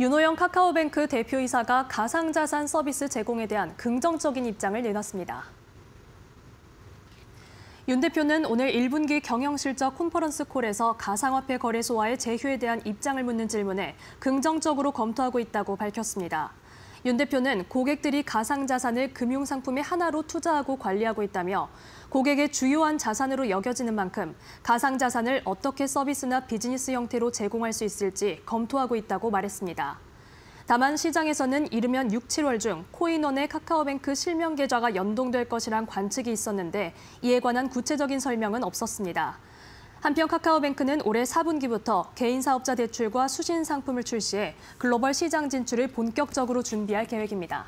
윤호영 카카오뱅크 대표이사가 가상자산 서비스 제공에 대한 긍정적인 입장을 내놨습니다. 윤 대표는 오늘 1분기 경영실적 콘퍼런스 콜에서 가상화폐 거래소와의 제휴에 대한 입장을 묻는 질문에 긍정적으로 검토하고 있다고 밝혔습니다. 윤 대표는 고객들이 가상자산을 금융상품의 하나로 투자하고 관리하고 있다며 고객의 주요한 자산으로 여겨지는 만큼 가상자산을 어떻게 서비스나 비즈니스 형태로 제공할 수 있을지 검토하고 있다고 말했습니다. 다만 시장에서는 이르면 6, 7월 중 코인원의 카카오뱅크 실명 계좌가 연동될 것이란 관측이 있었는데 이에 관한 구체적인 설명은 없었습니다. 한편 카카오뱅크는 올해 4분기부터 개인 사업자 대출과 수신 상품을 출시해 글로벌 시장 진출을 본격적으로 준비할 계획입니다.